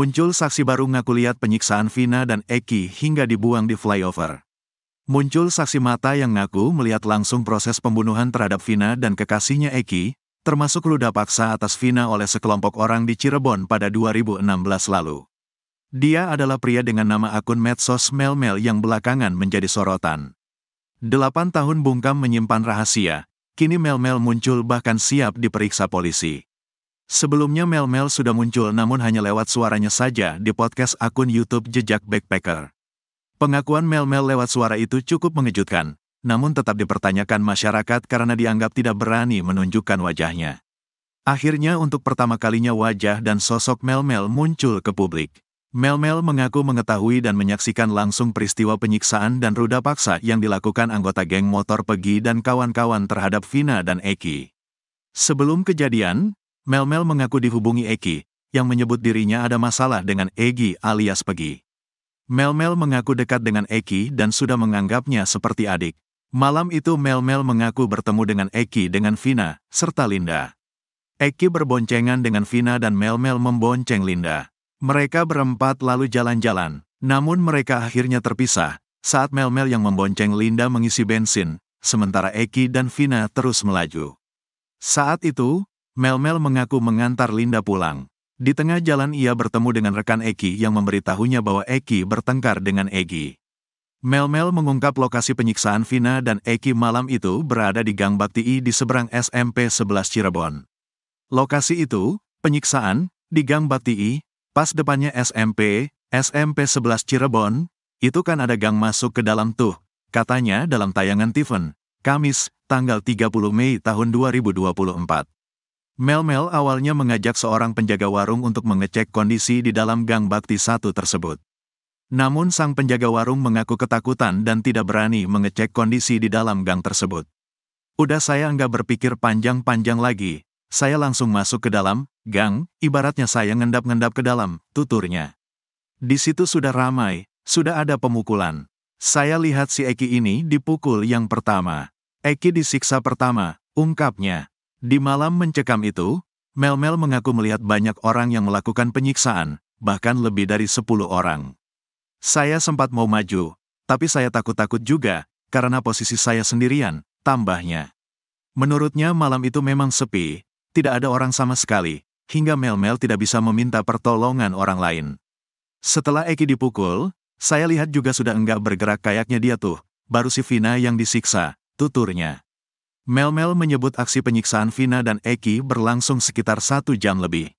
Muncul saksi baru ngaku lihat penyiksaan Vina dan Eki hingga dibuang di flyover. Muncul saksi mata yang ngaku melihat langsung proses pembunuhan terhadap Vina dan kekasihnya Eki, termasuk luda paksa atas Vina oleh sekelompok orang di Cirebon pada 2016 lalu. Dia adalah pria dengan nama akun medsos Melmel yang belakangan menjadi sorotan. Delapan tahun bungkam menyimpan rahasia, kini Melmel muncul bahkan siap diperiksa polisi. Sebelumnya Mel Mel sudah muncul namun hanya lewat suaranya saja di podcast akun YouTube Jejak Backpacker. Pengakuan Mel Mel lewat suara itu cukup mengejutkan, namun tetap dipertanyakan masyarakat karena dianggap tidak berani menunjukkan wajahnya. Akhirnya untuk pertama kalinya wajah dan sosok Mel Mel muncul ke publik. Mel Mel mengaku mengetahui dan menyaksikan langsung peristiwa penyiksaan dan ruda paksa yang dilakukan anggota geng motor Pegi dan kawan-kawan terhadap Vina dan Eki. Sebelum kejadian, Mel-Mel mengaku dihubungi Eki, yang menyebut dirinya ada masalah dengan Egi alias Pegi. Mel-Mel mengaku dekat dengan Eki dan sudah menganggapnya seperti adik. Malam itu Mel-Mel mengaku bertemu dengan Eki dengan Vina, serta Linda. Eki berboncengan dengan Vina dan Mel-Mel membonceng Linda. Mereka berempat lalu jalan-jalan, namun mereka akhirnya terpisah, saat Mel-Mel yang membonceng Linda mengisi bensin, sementara Eki dan Vina terus melaju. Saat itu, Mel-Mel mengaku mengantar Linda pulang. Di tengah jalan ia bertemu dengan rekan Eki yang memberitahunya bahwa Eki bertengkar dengan Egi. Mel-Mel mengungkap lokasi penyiksaan Vina dan Eki malam itu berada di Gang Bakti I di seberang SMP 11 Cirebon. Lokasi itu, penyiksaan, di Gang Bakti I, pas depannya SMP, SMP 11 Cirebon, itu kan ada gang masuk ke dalam tuh, katanya dalam tayangan Tiffen, Kamis, tanggal 30 Mei tahun 2024. Mel-Mel awalnya mengajak seorang penjaga warung untuk mengecek kondisi di dalam gang bakti satu tersebut. Namun sang penjaga warung mengaku ketakutan dan tidak berani mengecek kondisi di dalam gang tersebut. Udah saya nggak berpikir panjang-panjang lagi, saya langsung masuk ke dalam, gang, ibaratnya saya ngendap-ngendap ke dalam, tuturnya. Di situ sudah ramai, sudah ada pemukulan. Saya lihat si Eki ini dipukul yang pertama. Eki disiksa pertama, ungkapnya. Di malam mencekam itu, Melmel mel mengaku melihat banyak orang yang melakukan penyiksaan, bahkan lebih dari 10 orang. Saya sempat mau maju, tapi saya takut-takut juga, karena posisi saya sendirian, tambahnya. Menurutnya malam itu memang sepi, tidak ada orang sama sekali, hingga Melmel mel tidak bisa meminta pertolongan orang lain. Setelah Eki dipukul, saya lihat juga sudah enggak bergerak kayaknya dia tuh, baru si Vina yang disiksa, tuturnya. Mel-Mel menyebut aksi penyiksaan Vina dan Eki berlangsung sekitar satu jam lebih.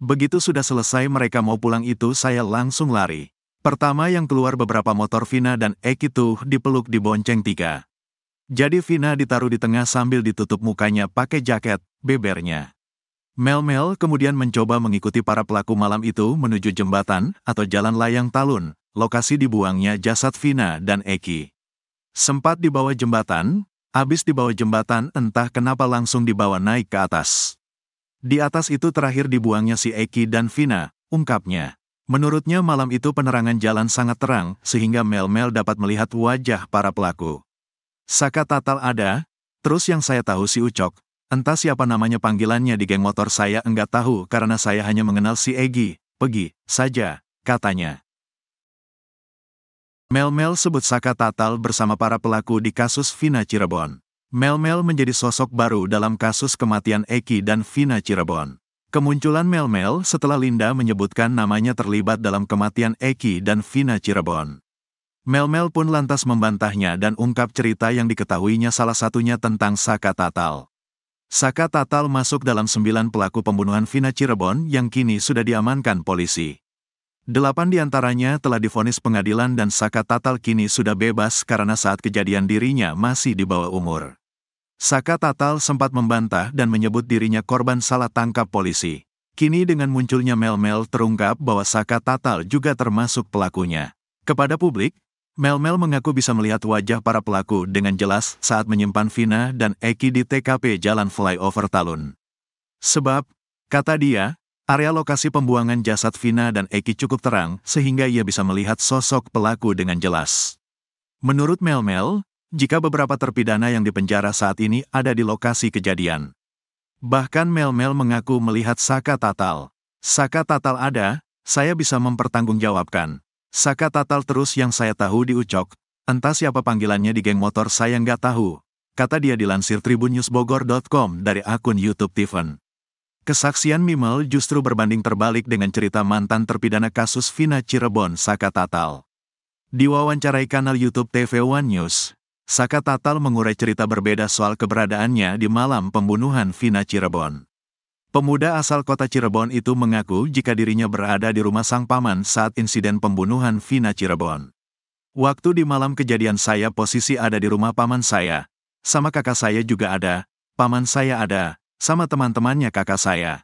Begitu sudah selesai mereka mau pulang itu saya langsung lari. Pertama yang keluar beberapa motor Vina dan Eki tuh dipeluk di bonceng tiga. Jadi Vina ditaruh di tengah sambil ditutup mukanya pakai jaket, bebernya. Mel-Mel kemudian mencoba mengikuti para pelaku malam itu menuju jembatan atau jalan layang talun, lokasi dibuangnya jasad Vina dan Eki. Sempat di bawah jembatan, Abis di bawah jembatan entah kenapa langsung dibawa naik ke atas. Di atas itu terakhir dibuangnya si Eki dan Vina, ungkapnya. Menurutnya malam itu penerangan jalan sangat terang sehingga Mel-Mel dapat melihat wajah para pelaku. Saka Tatal ada, terus yang saya tahu si Ucok, entah siapa namanya panggilannya di geng motor saya enggak tahu karena saya hanya mengenal si Egi, pergi, saja, katanya. Mel-Mel sebut Saka Tatal bersama para pelaku di kasus Vina Cirebon. Mel-Mel menjadi sosok baru dalam kasus kematian Eki dan Vina Cirebon. Kemunculan Mel-Mel setelah Linda menyebutkan namanya terlibat dalam kematian Eki dan Vina Cirebon. Mel-Mel pun lantas membantahnya dan ungkap cerita yang diketahuinya salah satunya tentang Saka Tatal. Saka Tatal masuk dalam sembilan pelaku pembunuhan Vina Cirebon yang kini sudah diamankan polisi. Delapan diantaranya telah difonis pengadilan dan Saka Tatal kini sudah bebas karena saat kejadian dirinya masih di bawah umur. Saka Tatal sempat membantah dan menyebut dirinya korban salah tangkap polisi. Kini dengan munculnya Mel-Mel terungkap bahwa Saka Tatal juga termasuk pelakunya. Kepada publik, Mel-Mel mengaku bisa melihat wajah para pelaku dengan jelas saat menyimpan Vina dan Eki di TKP Jalan Flyover Talun. Sebab, kata dia, Area lokasi pembuangan jasad Vina dan Eki cukup terang sehingga ia bisa melihat sosok pelaku dengan jelas. Menurut Melmel, jika beberapa terpidana yang dipenjara saat ini ada di lokasi kejadian. Bahkan Melmel mengaku melihat Saka Tatal. Saka Tatal ada, saya bisa mempertanggungjawabkan. Saka Tatal terus yang saya tahu di Ucok, entah siapa panggilannya di geng motor saya nggak tahu, kata dia dilansir tribunnews dari akun YouTube Tiffen. Kesaksian Mimal justru berbanding terbalik dengan cerita mantan terpidana kasus Vina Cirebon Saka Tatal. Diwawancarai kanal YouTube TV One News, Saka Tatal mengurai cerita berbeda soal keberadaannya di malam pembunuhan Vina Cirebon. Pemuda asal kota Cirebon itu mengaku jika dirinya berada di rumah sang paman saat insiden pembunuhan Vina Cirebon. Waktu di malam kejadian saya posisi ada di rumah paman saya, sama kakak saya juga ada, paman saya ada, sama teman-temannya kakak saya.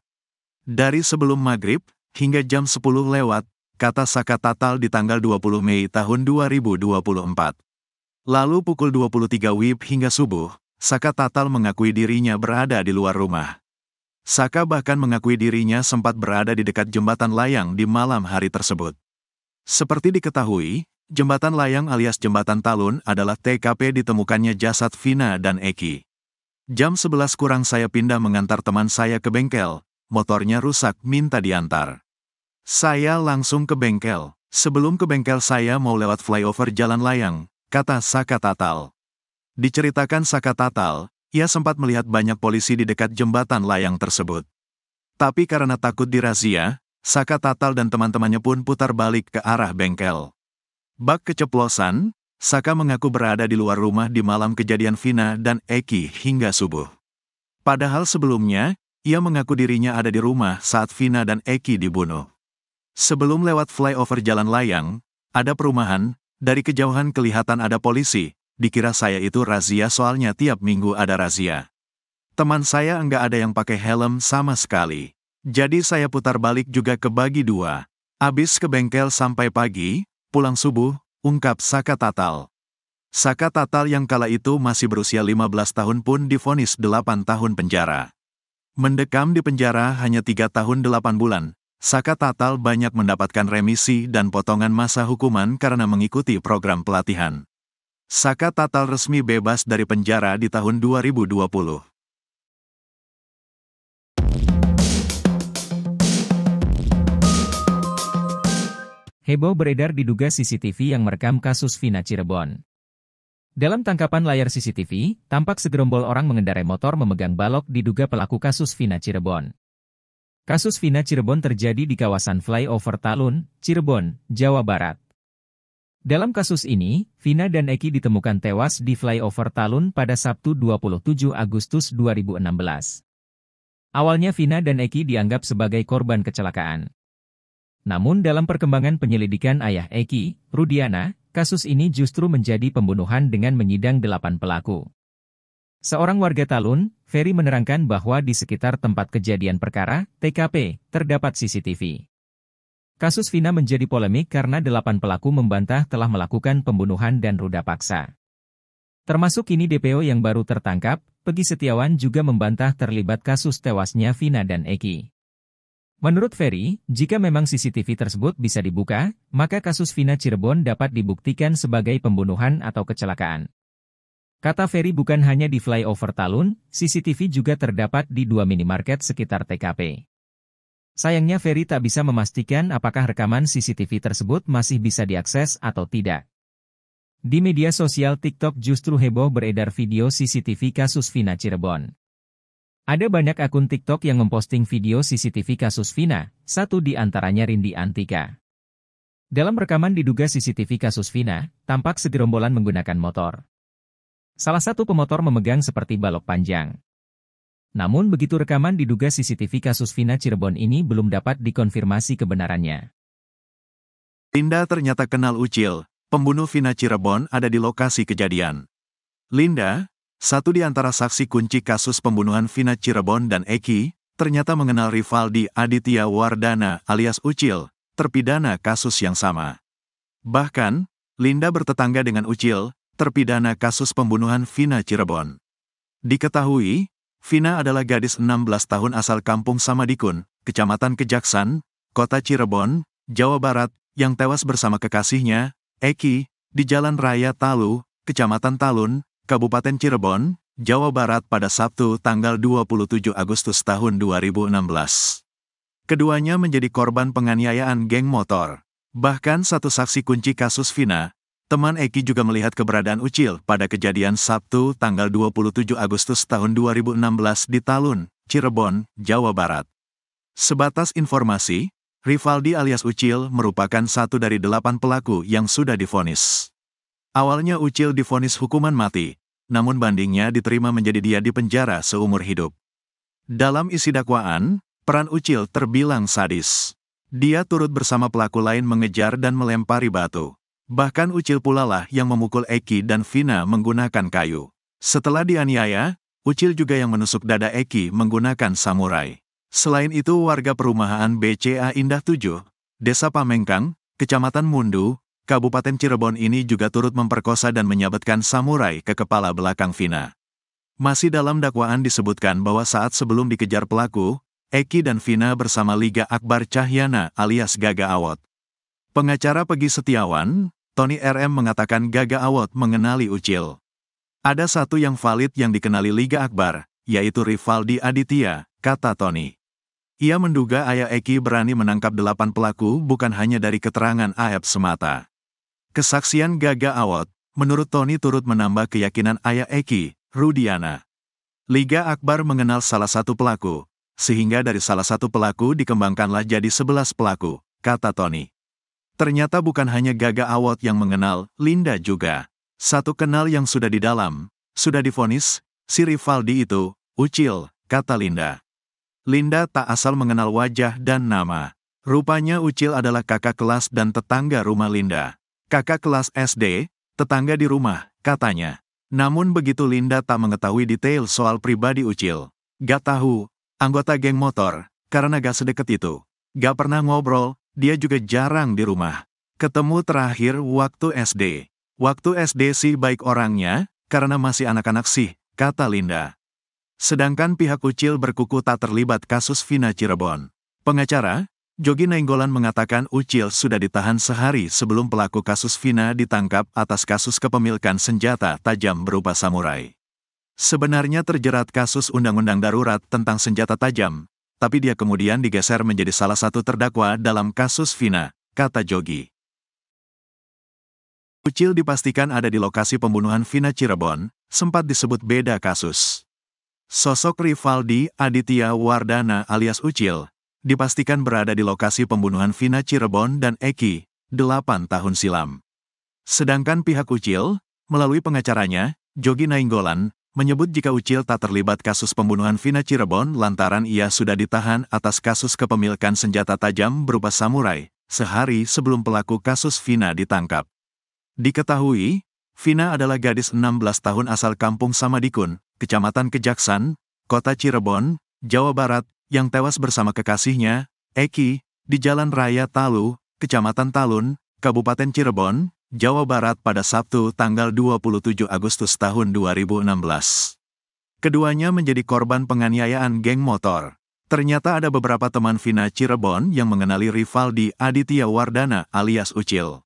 Dari sebelum maghrib, hingga jam 10 lewat, kata Saka Tatal di tanggal 20 Mei tahun 2024. Lalu pukul 23 WIB hingga subuh, Saka Tatal mengakui dirinya berada di luar rumah. Saka bahkan mengakui dirinya sempat berada di dekat jembatan layang di malam hari tersebut. Seperti diketahui, jembatan layang alias jembatan Talun adalah TKP ditemukannya jasad Vina dan Eki. Jam 11 kurang saya pindah mengantar teman saya ke bengkel, motornya rusak minta diantar. Saya langsung ke bengkel. Sebelum ke bengkel saya mau lewat flyover Jalan Layang, kata Saka Tatal. Diceritakan Saka Tatal, ia sempat melihat banyak polisi di dekat jembatan layang tersebut. Tapi karena takut dirazia, Saka Tatal dan teman-temannya pun putar balik ke arah bengkel. Bak keceplosan, Saka mengaku berada di luar rumah di malam kejadian Vina dan Eki hingga subuh. Padahal sebelumnya, ia mengaku dirinya ada di rumah saat Vina dan Eki dibunuh. Sebelum lewat flyover jalan layang, ada perumahan, dari kejauhan kelihatan ada polisi, dikira saya itu razia soalnya tiap minggu ada razia. Teman saya enggak ada yang pakai helm sama sekali. Jadi saya putar balik juga ke bagi dua. Abis ke bengkel sampai pagi, pulang subuh, ungkap Saka Tatal. Saka Tatal yang kala itu masih berusia 15 tahun pun difonis 8 tahun penjara. Mendekam di penjara hanya 3 tahun 8 bulan, Saka Tatal banyak mendapatkan remisi dan potongan masa hukuman karena mengikuti program pelatihan. Saka Tatal resmi bebas dari penjara di tahun 2020. Heboh beredar diduga CCTV yang merekam kasus Vina Cirebon. Dalam tangkapan layar CCTV, tampak segerombol orang mengendarai motor memegang balok diduga pelaku kasus Vina Cirebon. Kasus Vina Cirebon terjadi di kawasan flyover Talun, Cirebon, Jawa Barat. Dalam kasus ini, Vina dan Eki ditemukan tewas di flyover Talun pada Sabtu 27 Agustus 2016. Awalnya Vina dan Eki dianggap sebagai korban kecelakaan. Namun dalam perkembangan penyelidikan ayah Eki, Rudiana, kasus ini justru menjadi pembunuhan dengan menyidang delapan pelaku. Seorang warga Talun, Ferry menerangkan bahwa di sekitar tempat kejadian perkara, TKP, terdapat CCTV. Kasus Vina menjadi polemik karena delapan pelaku membantah telah melakukan pembunuhan dan ruda paksa. Termasuk kini DPO yang baru tertangkap, Pegi Setiawan juga membantah terlibat kasus tewasnya Vina dan Eki. Menurut Ferry, jika memang CCTV tersebut bisa dibuka, maka kasus Vina Cirebon dapat dibuktikan sebagai pembunuhan atau kecelakaan. Kata Ferry bukan hanya di flyover Talun, CCTV juga terdapat di dua minimarket sekitar TKP. Sayangnya Ferry tak bisa memastikan apakah rekaman CCTV tersebut masih bisa diakses atau tidak. Di media sosial TikTok justru heboh beredar video CCTV kasus Vina Cirebon. Ada banyak akun TikTok yang memposting video CCTV kasus Vina, satu di antaranya Rindi Antika. Dalam rekaman diduga CCTV kasus Vina, tampak segerombolan menggunakan motor. Salah satu pemotor memegang seperti balok panjang. Namun begitu rekaman diduga CCTV kasus Vina Cirebon ini belum dapat dikonfirmasi kebenarannya. Linda ternyata kenal Ucil, pembunuh Vina Cirebon ada di lokasi kejadian. Linda, satu di antara saksi kunci kasus pembunuhan Vina Cirebon dan Eki, ternyata mengenal Rivaldi Aditya Wardana alias Ucil, terpidana kasus yang sama. Bahkan, Linda bertetangga dengan Ucil, terpidana kasus pembunuhan Vina Cirebon. Diketahui, Vina adalah gadis 16 tahun asal kampung Samadikun, Kecamatan Kejaksan, Kota Cirebon, Jawa Barat, yang tewas bersama kekasihnya, Eki, di Jalan Raya Talu, Kecamatan Talun, Kabupaten Cirebon, Jawa Barat pada Sabtu tanggal 27 Agustus tahun 2016. Keduanya menjadi korban penganiayaan geng motor. Bahkan satu saksi kunci kasus Vina, teman Eki juga melihat keberadaan Ucil pada kejadian Sabtu tanggal 27 Agustus tahun 2016 di Talun, Cirebon, Jawa Barat. Sebatas informasi, Rivaldi alias Ucil merupakan satu dari delapan pelaku yang sudah difonis. Awalnya Ucil difonis hukuman mati, namun bandingnya diterima menjadi dia di penjara seumur hidup. Dalam isi dakwaan, peran Ucil terbilang sadis. Dia turut bersama pelaku lain mengejar dan melempari batu. Bahkan Ucil pula lah yang memukul Eki dan Vina menggunakan kayu. Setelah dianiaya, Ucil juga yang menusuk dada Eki menggunakan samurai. Selain itu warga perumahan BCA Indah 7, Desa Pamengkang, Kecamatan Mundu, Kabupaten Cirebon ini juga turut memperkosa dan menyabetkan samurai ke kepala belakang Vina. Masih dalam dakwaan disebutkan bahwa saat sebelum dikejar pelaku, Eki dan Vina bersama Liga Akbar Cahyana alias Gaga Awot. Pengacara Pegi Setiawan, Tony RM mengatakan Gaga Awot mengenali Ucil. Ada satu yang valid yang dikenali Liga Akbar, yaitu Rivaldi Aditya, kata Tony. Ia menduga ayah Eki berani menangkap delapan pelaku bukan hanya dari keterangan Aep semata. Kesaksian Gaga Awad, menurut Tony turut menambah keyakinan ayah Eki, Rudiana. Liga Akbar mengenal salah satu pelaku, sehingga dari salah satu pelaku dikembangkanlah jadi sebelas pelaku, kata Tony. Ternyata bukan hanya Gaga Awad yang mengenal, Linda juga. Satu kenal yang sudah di dalam, sudah difonis, si Rivaldi itu, Ucil, kata Linda. Linda tak asal mengenal wajah dan nama. Rupanya Ucil adalah kakak kelas dan tetangga rumah Linda kakak kelas SD, tetangga di rumah, katanya. Namun begitu Linda tak mengetahui detail soal pribadi Ucil. Gak tahu, anggota geng motor, karena gak sedekat itu. Gak pernah ngobrol, dia juga jarang di rumah. Ketemu terakhir waktu SD. Waktu SD sih baik orangnya, karena masih anak-anak sih, kata Linda. Sedangkan pihak Ucil berkuku tak terlibat kasus Vina Cirebon. Pengacara, Jogi Nainggolan mengatakan Ucil sudah ditahan sehari sebelum pelaku kasus Vina ditangkap atas kasus kepemilikan senjata tajam berupa samurai. Sebenarnya terjerat kasus Undang-Undang Darurat tentang senjata tajam, tapi dia kemudian digeser menjadi salah satu terdakwa dalam kasus Vina, kata Jogi. Ucil dipastikan ada di lokasi pembunuhan Vina Cirebon, sempat disebut beda kasus. Sosok Rivaldi Aditya Wardana alias Ucil, dipastikan berada di lokasi pembunuhan Vina Cirebon dan Eki, 8 tahun silam. Sedangkan pihak Ucil, melalui pengacaranya, Jogi Nainggolan, menyebut jika Ucil tak terlibat kasus pembunuhan Vina Cirebon lantaran ia sudah ditahan atas kasus kepemilikan senjata tajam berupa samurai, sehari sebelum pelaku kasus Vina ditangkap. Diketahui, Vina adalah gadis 16 tahun asal kampung Samadikun, Kecamatan Kejaksan, Kota Cirebon, Jawa Barat, yang tewas bersama kekasihnya, Eki, di Jalan Raya Talu, Kecamatan Talun, Kabupaten Cirebon, Jawa Barat pada Sabtu tanggal 27 Agustus tahun 2016. Keduanya menjadi korban penganiayaan geng motor. Ternyata ada beberapa teman Vina Cirebon yang mengenali Rivaldi Aditya Wardana alias Ucil.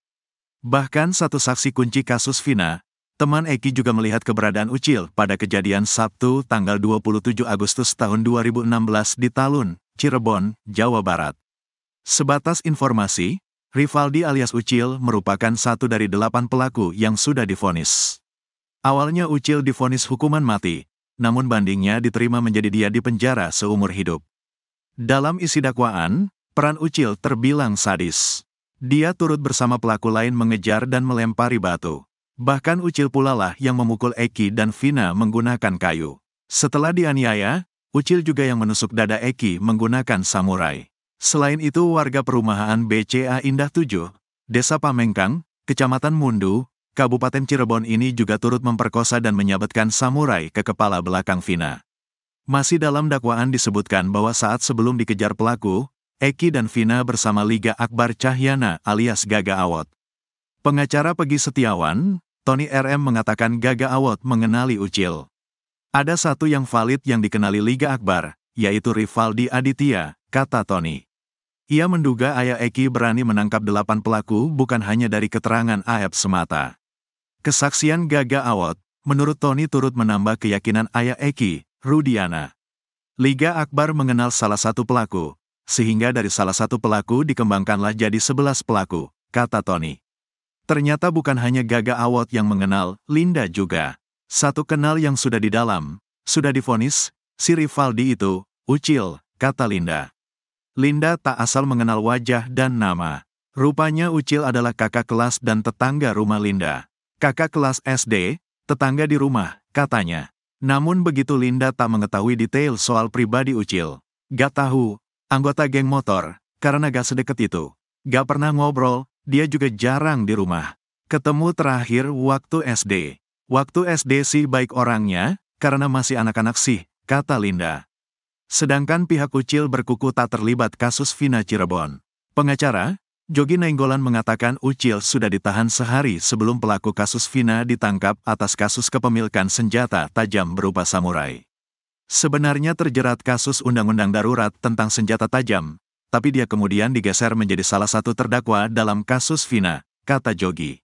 Bahkan satu saksi kunci kasus Vina, Teman Eki juga melihat keberadaan Ucil pada kejadian Sabtu tanggal 27 Agustus tahun 2016 di Talun, Cirebon, Jawa Barat. Sebatas informasi, Rivaldi alias Ucil merupakan satu dari delapan pelaku yang sudah difonis. Awalnya Ucil difonis hukuman mati, namun bandingnya diterima menjadi dia di penjara seumur hidup. Dalam isi dakwaan, peran Ucil terbilang sadis. Dia turut bersama pelaku lain mengejar dan melempari batu. Bahkan Ucil pula lah yang memukul Eki dan Vina menggunakan kayu. Setelah dianiaya, Ucil juga yang menusuk dada Eki menggunakan samurai. Selain itu warga perumahan BCA Indah 7, Desa Pamengkang, Kecamatan Mundu, Kabupaten Cirebon ini juga turut memperkosa dan menyabetkan samurai ke kepala belakang Vina. Masih dalam dakwaan disebutkan bahwa saat sebelum dikejar pelaku, Eki dan Vina bersama Liga Akbar Cahyana alias Gaga Awot. Pengacara Pegi Setiawan, Tony RM mengatakan Gaga Award mengenali Ucil. Ada satu yang valid yang dikenali Liga Akbar, yaitu Rivaldi Aditya, kata Tony. Ia menduga Ayah Eki berani menangkap delapan pelaku bukan hanya dari keterangan Aep semata. Kesaksian Gaga Awad, menurut Tony turut menambah keyakinan Ayah Eki, Rudiana. Liga Akbar mengenal salah satu pelaku, sehingga dari salah satu pelaku dikembangkanlah jadi sebelas pelaku, kata Tony. Ternyata bukan hanya Gaga Awot yang mengenal, Linda juga. Satu kenal yang sudah di dalam, sudah difonis, si Rivaldi itu, ucil, kata Linda. Linda tak asal mengenal wajah dan nama. Rupanya Ucil adalah kakak kelas dan tetangga rumah Linda. Kakak kelas SD, tetangga di rumah, katanya. Namun begitu Linda tak mengetahui detail soal pribadi Ucil. Gak tahu, anggota geng motor, karena gak sedekat itu. Gak pernah ngobrol, dia juga jarang di rumah. Ketemu terakhir waktu SD. Waktu SD sih baik orangnya, karena masih anak-anak sih, kata Linda. Sedangkan pihak Ucil berkuku tak terlibat kasus Vina Cirebon. Pengacara, Jogi Nainggolan mengatakan Ucil sudah ditahan sehari sebelum pelaku kasus Vina ditangkap atas kasus kepemilikan senjata tajam berupa samurai. Sebenarnya terjerat kasus Undang-Undang Darurat tentang Senjata Tajam, tapi dia kemudian digeser menjadi salah satu terdakwa dalam kasus Vina, kata Jogi.